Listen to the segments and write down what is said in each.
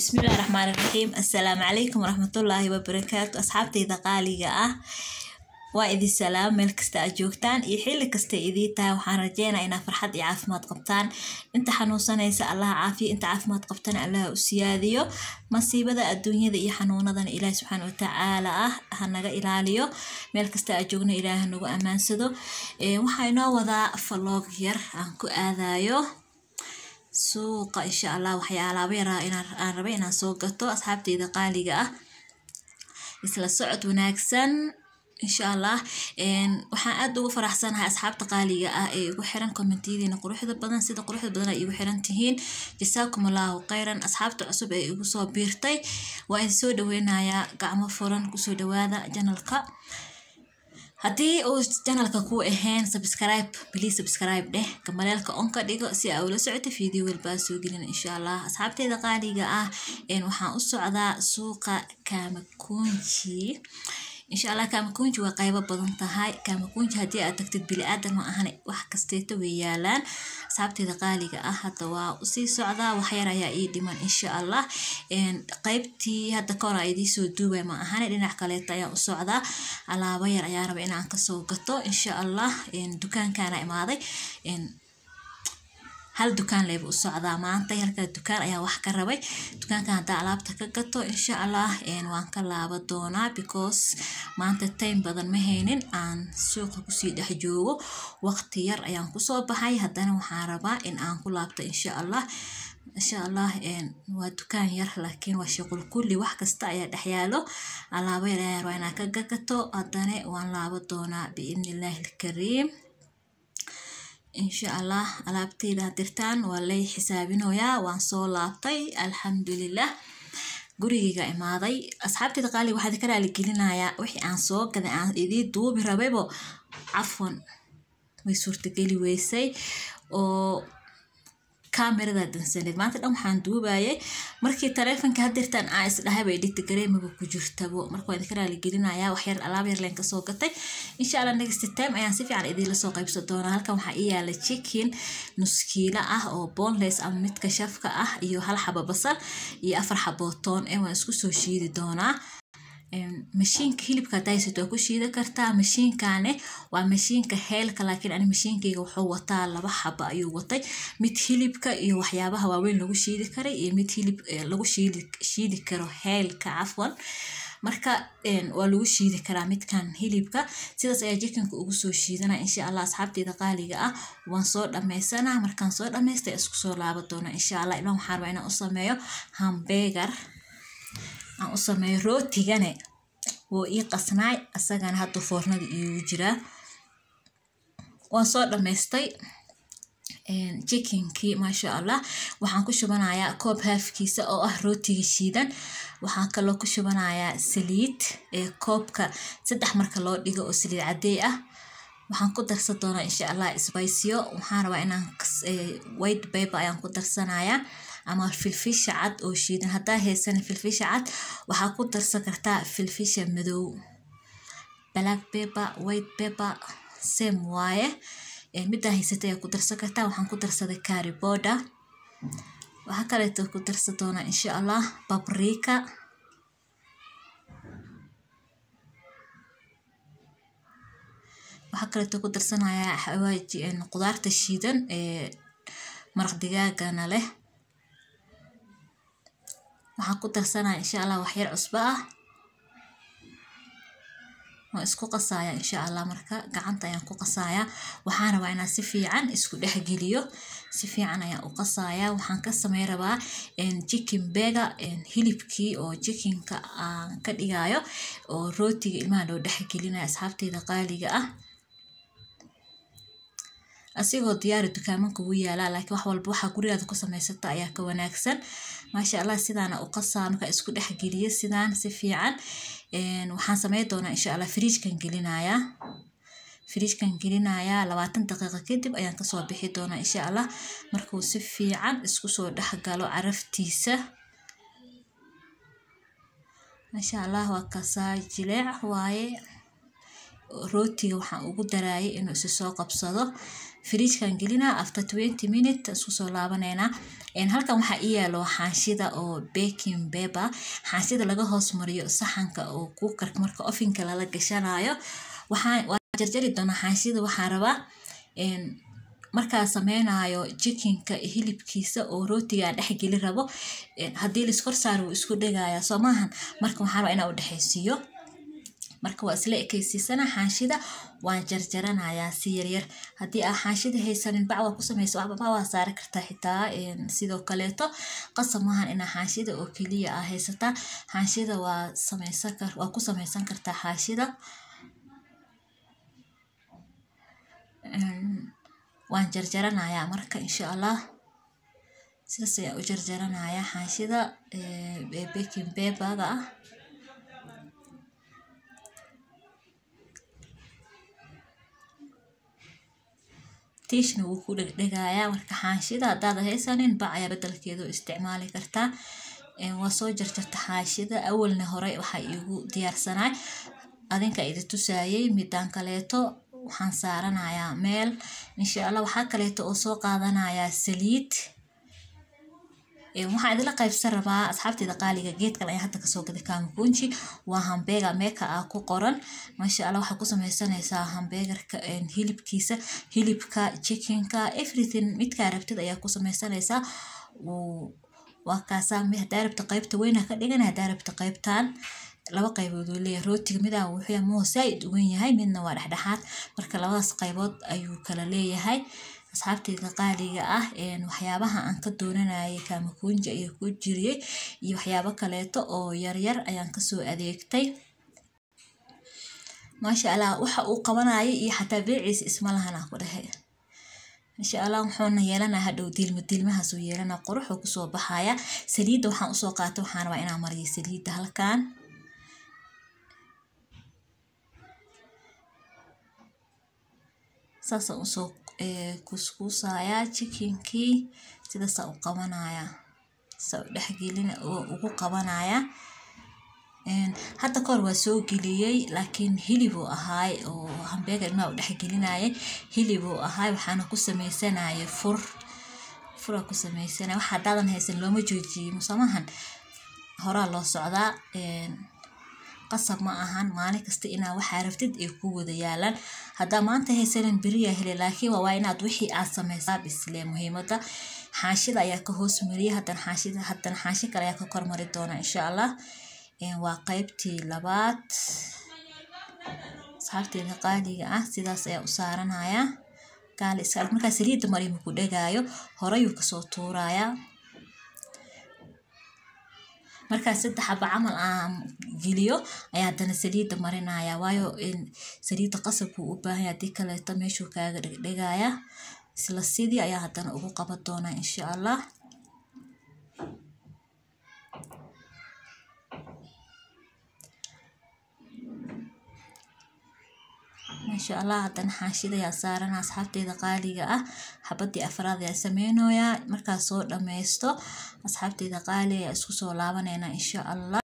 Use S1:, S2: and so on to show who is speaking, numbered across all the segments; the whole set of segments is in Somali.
S1: bismillahi raxmaan raxiim assalaamu calaykum waraxmatullaahi wabarakaatu asxaabtayda qaaliga ah waa idin salaam meel kasta aad joogtaan iyo xilli kastay idii tahay waxaan rajeynaa inaa farxad iyo caafimaad qabtaan inta xanuunsanaysa allaha caafiyo inta caafimaad qabtana allaha u siyaadiyo masiibada adduunyada iyo xanuunadana ilaahi subxaana watacaala ah hanaga ilaaliyo meel kasta aad joogna ilaahi hanagu ammaansado waxaa inoo wadaa faloog yar aan ku aadayo suuqa insha allah waxyaalaaba yaraa aan rabay inaan soo gato asxaabteyda qaaliga ah isla socod wanaagsan insha allah waxaan aad ugu faraxsanahay asxaabta qaaliga ah ee igu xiran komentiyadiina quruxda badan sida quruxda badan ay igu xiran tihiin jasaakum allahu khayran asxaabta cusub ee igu soo biirtay waa idin soo dhaweynayaa gacmo furan kusoo dhawaada janalka haddii uu janalka ku ahayn subscribe baliis subscribe dheh gambaleelka on ka dhigo si aa ula socoto video walbaa soo gelin insha allah asxaabteyda qaaliga ah waxaan u socdaa suuqa kamakunji insha allah kaamakunji waa qaybo badan tahay kaamakuunji haddii aad tagtid bili-aadan ma ahane wax kasteeta way yaalaan saabteeda qaaliga ah hadda waa usii socdaa waxyar ayaa ii dhiman insha allah qaybtii hadda kahora idiisoo duubay ma ahane dhinac kaleeta ayaan u socdaa alaabo yar ayaa raba inaan kasoo gato insha allah dukaankaana imaaday hal dukaan leyba u socdaa maanta halka dukaan ayaa wax ka rabay dukaanka hadaa alaabta ka gato insha allah waan ka laaba doonaa because maanta time badan ma haynin aan suuqa kusii dhex joogo waqti yar ayaan kusoo baxay haddana waxaan rabaa in aan ku laabto insha allah insha allah waa dukaan yar laakiin waa shaqul kulli wax kasta ayaa dhexyaalo alaabo yar ayaa rabaa inaa ka gagato haddana waan laabo doonaa biidni illaahi alkariim insha allah alaabteyda dirtaan waa lay xisaabinoyaa waan soo laabtay alxamdulilah gurigeyga imaaday asxaabteyda qaaliga waxaad ka raaligelinayaa wixii aan soo gaday aan idii duubi rabaybo cafwan way suurtageli weysay oo kamerada dansaneed maanta dhan waxaan duubayay markii taleefonka hadeertaan aa isdhahay bay dhigta gareemaga ku jirtabo marka waa idinka raaligelinaya waxyar alaab yarleen kasoo gatay insha allah next time ayaan si fiican idiinla soo qaybsan doonaa halkan waxaa ii yaala chicken nuskiila ah oo bonles ama ah, midka shafka ah iyo hal xabo basal iyo afar xabootoon toon ee waan isku soo shiidi doonaa mashiinka hilibka hadaa haysato waa ku shiidan kartaa mashiinkane waa mashiinka heelka laakiin ani mashiinkayga wuxuu wataa laba xaba ayuu watay mid hilibka iyo waxyaabaha waaweyn lagu shiidi karay iyo mid hilib lagu shiidi karo heelka cafwan marka waa lagu shiidi karaa midkan hilibka sidaas ayaa jikinka ugu soo shiidana insha allah asxaabteyda qaaliga ah waan soo dhammaysanaa markaan soo dhamaystay isku soo laaba doona insha allah ilaan waxaan rabaa inaan u sameeyo hambeegar aan usameeyo rootigane wuu ii qasnaay asagana hada foornada iigu jiraa waan soo dhamaystay jikinkii maasha allah waxaan ku shubanayaa koob haafkiisa oo ah rootiga shiidan waxaan kaloo ku shubanayaa saliid ee koobka saddex marka loo dhigo oo saliid cadeey ah waxaan ku darsan doonaa insha allah sbiciyo waxaan rabaa inaan white baber ayaan ku darsanayaa ama filfisha cad oo shiidan hadaa haysanin filfisha cad waxaa ku darsan kartaa filfisha madow black paper white paper same waaye midaa haysata ayaa ku darsan kartaa waxaan ku darsaday carry border waxaa kaleeto ku darsan doonaa insha allah babrika waxaa kaleeto ku darsanayaa xawaaji qudaarta shiidan ee maraq digaagana leh waxaan ku darsanaya insha allah wax yar cusbo ah waan isku qasaaya insha allah marka gacanta ayaan ku qasaaya waxaan rabaa inaan si fiican isku dhexgeliyo si fiican ayaan u qasaaya waxaan ka samey rabaa chicken bega hilibkii oo chickenka aan ka dhigayo oo rootiga ilmaha loo dhexgelinaya asxaabteyda qaaliga ah asigoo diyaari dukaamanka wuu yaalaa laakiin wax walba waxaa gurigaada ku samaysata ayaa ka wanaagsan maasha allah sidaana u qasaa isku dhex geliya sidaan si fiican waxaan sameyn doonaa insha allah firiijkan gelinayaa friijkan gelinayaa labaatan daqiiqa kadib ayaan kasoo bixi doonaa insha allah markuu si fiican isku soo dhexgalo caraftiisa maasha allah waa kasaa jileec waaye rootiga waxaan ugu daraayay inuu isi soo qabsado fridgekan gelinaa after twenty minute isku soo laabaneynaa halkan waxaa ii yaalo xaanshida oo baking paper xaanshida laga hoos mariyo saxanka oo kuukarka marka ofinka lala gashanaayo waxaa jarjari doonaa xaanshida waxaan rabaa markaa sameynayo jikinka hilibkiisa oo rootiga dhex geli rabo haddii laiskor saaro wuu isku dhegaya soo maahan marka waxaan rabaa inaan u dhexaysiiyo marka waa isla ekeysiisana xaanshida waan jarjaranayaa si yaryar haddii aa xaanshida haysanin bacwaa ku samayso waxbaba waa saari kartaa xitaa sidoo kaleeto qasab maahan inaa xaanshida oo keliya aa haysataa xaanshida waa samaysan kar waa ku samaysan kartaa xaanshida waan jarjaranayaa marka insha allah sidaas ayaan u jarjaranayaa xaanshida bekin bebaga ah tiishna wuu ku dhegdhegayaa marka xaanshida haddaad haysanin bac ayaa bedelkeeda isticmaali kartaa waa soo jarjarta xaanshida awalna hore waxaa iigu diyaarsanaay adinka idi tusaayay midaan kaleeto waxaan saaranayaa meel inshaa allah waxaa kaleeto oo soo qaadanayaa saliid waxaan idinla qaybsan rabaa asxaabteeda qaaliga geedkan ayaa hadda kasoo gaday kamukunji waa hambeegar meeka ah ku qoran maasha alla waxaa ku sameysanaysaa hambeegarka hilibkiisa hilibka chickenka everything midkaa rabtid ayaa ku sameysanaysaa waa kaasaa hadaa rabta qaybta weynaa ka dhigan hadaa rabta qaybtan laba qaybood uu leeyahay rootiga midaa ah wuxuu yahay muhu saaid ugan yahay midna waa dhexdhexaad marka labadaas qaybood ayuu kala leeyahay asxaabteyda qaaliga ah waxyaabaha aan ka dooranayay kamakunja iyo kujiriyey iyo waxyaabo kaleeto oo yaryar ayaan kasoo adeegtay maasha allah waxa uu qabanayay iyo xataa beeciisa isma aan ku dhehe insha allah wuxuuna yeelanaa hadhow diilma diilmahaas yeelanaa quruxuu kusoo baxaya saliidda waxaan usoo qaatay waxaan rabaa inaan mariyo saliidda halkan saasaan usoo kuskuusaya chikinkii sidaas u qabanaya saa u dhexgelin ugu qabanaya hadda kahor waa soo geliyey laakiin hilibuu ahaay oo hambeegar ilmaha u dhexgelinaya hilibuu ahaay waxaana ku sameysanaya fur furaa ku sameysana wax hadaadan haysan looma joojiyo musamahan horaa loo socdaa qasab ma ahan maalin kasta inaa waxaa rabtid ay ku wada yaalaan haddaa maanta haysanin beriya ah hele laakiin waa inaad wixii aad samaysaa isle muhiimada xaashida ayaa ka hoos mariyay hadan xaashi kale ayaa ka kormari doona insha allah waa qeybtii labaad asxaabteyda qaaliga ah sidaas ayaa u saaranaya markaa saliida marimu ku dhegaayo horeyuu kasoo tuurayaa markaa saddex aba camal aan geliyo ayaa hadana saliida marinaya waayo saliida qasab u baahan yahay hadii kaleeto meeshuu kaaga dhegdhegaya isla sidii ayaa haddana ugu qaban doonaa insha allah insha allah haddana xaanshida ayaa saarana asxaabteeda qaaliga ah xabadii afraad ayaa sameynoyaa markaas soo dhameysto asxaabteyda qaaliga ayaa isku soo laabanayna insha allah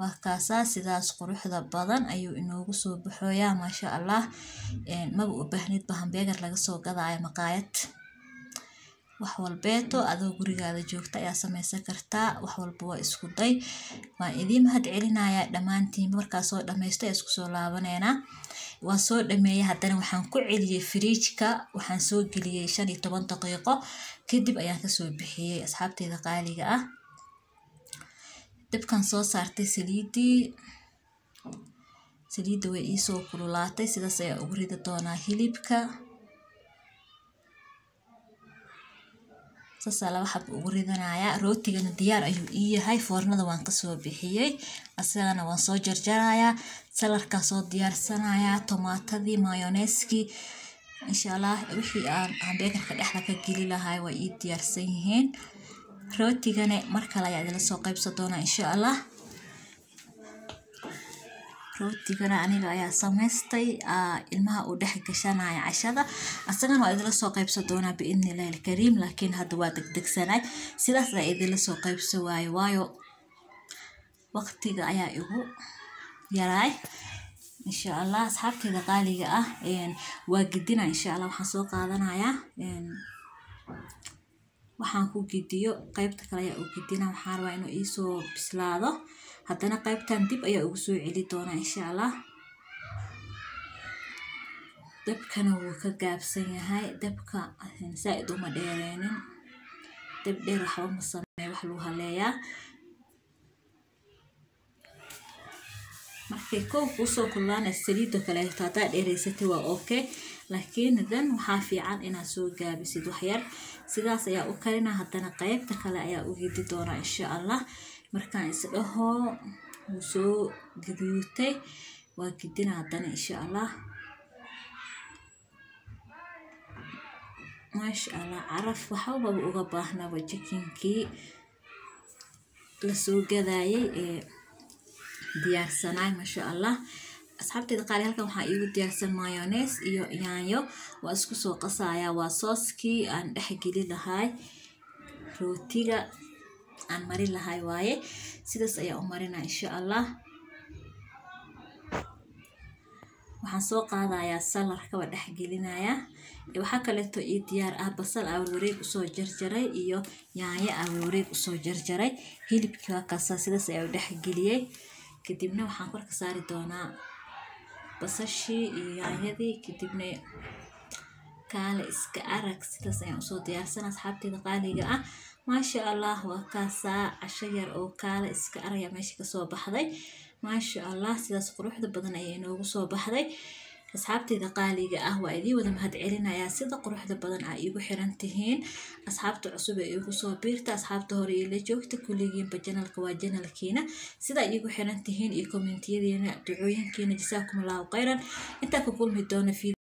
S1: wakaasaa sidaas quruxda badan ayuu inoogu soo baxooyaa maasha allah maba u baahnidba hambeegar lagasoo gadaayo maqaayad wax walbeeto adoo gurigaada joogta ayaa sameysan kartaa wax walba waa isku day waan idiin mahad celinayaa dhammaantiin markaa soo dhammaysto isku soo laabaneynaa waan soo dhameeyay haddana waxaan ku celiyey friijka waxaan soo geliyey shan iyo toban daqiiqo kadib ayaan kasoo bixiyey asxaabteyda qaaliga ah dabkan soo saartay saliidii saliidda way iisoo kululaatay sidaas ayaa ugu ridi doonaa hilibka saasa laba xab ugu ridanaya rootigana diyaar ayuu ii yahay foornada waan kasoo bixiyey asagana waan soo jarjarayaa salarkaa soo diyaarsanayaa tomaatadii mayoneeskii insha allah wixii aan beekarka dhexda ka geli lahay waa ii diyaarsan yihiin rootigana mar kale ayaa idila soo qaybsa doonaa insha allah rootigana aniga ayaa samaystay ah, ilmaha uu dhex gashanaya cashada asagana waa idila soo qaybsan doonaa biidnillahi alkariim laakiin hadda waa degdegsanaay sidaas aa idila soo qaybsan waayo waayo waqtiga ayaa igu yaraay insha allah asxaabteyda qaaliga ah waa gidina insha allah waxaan soo qaadanayaa waxaan ku gidiyo qaybta kale ayaa u gidina waxaan rabaa inuu iisoo bislaado haddana qaybtan dib ayaa ugu soo celi doonaa insha allah dabkana wuu ka gaabsan yahay dabka saa-id uma dheereynin dab dheer waxba ma sameey wax lagu haleeyaa markay kow kuusoo kullaan saliidoo kaleeto hto haddaa dheeraysatay waa okay laakiin dan waxaa fiican inaad soo gaabisid waxyar sidaas ayaa u karina haddana qaybta kale ayaa u hidi doonaa insha allah markaan isdhaho wuu soo gaduutay waa gidina haddana insha allah maasha allah caraf waxawbaba uga baahnaba jikinkii lasoo gadayay ee diyaarsanaay maasha allah asxaabteeda qaali halkan waxaa iigu diyaarsan mayones iyo yaanyo waa isku soo qasayaa waa sooskii aan dhexgeli lahaay rootiga aan marin lahay waaye sidaas ayaa u marina insha allah waxaan soo qaadayaa sal arkaba dhex gelinayaa waxaa kaleeto ii diyaar ah basal wareeg usoo jarjaray iyo yaanyo awarwareeg usoo jarjaray hilibkii waa kaasa sidaas ayaa u dhexgeliyey kadibna waxaan korka saari doonaa basashii iyo yaanyadii kadibna kaale iska arag sidaas ayaan usoo diyaarsanaa asxaabteeda qaaliga ah maasha allah waa kaasaa casho yar oo kaala iska araya meesha kasoo baxday maasha allah sidaas quruxda badan ayay inoogu soo baxday asxaabtayda qaaliga ah waa idii wada mahad celinayaa sida quruxda badan aa iigu xiran tihiin asxaabta cusub ee iigu soo biirta asxaabta hore la joogta kulligiinba janalka waa janalkiina sidaa iigu xiran tihiin iyo kommentiyadiina ducooyinkiina jasaakum allahu khayran intaa ka kulmi doona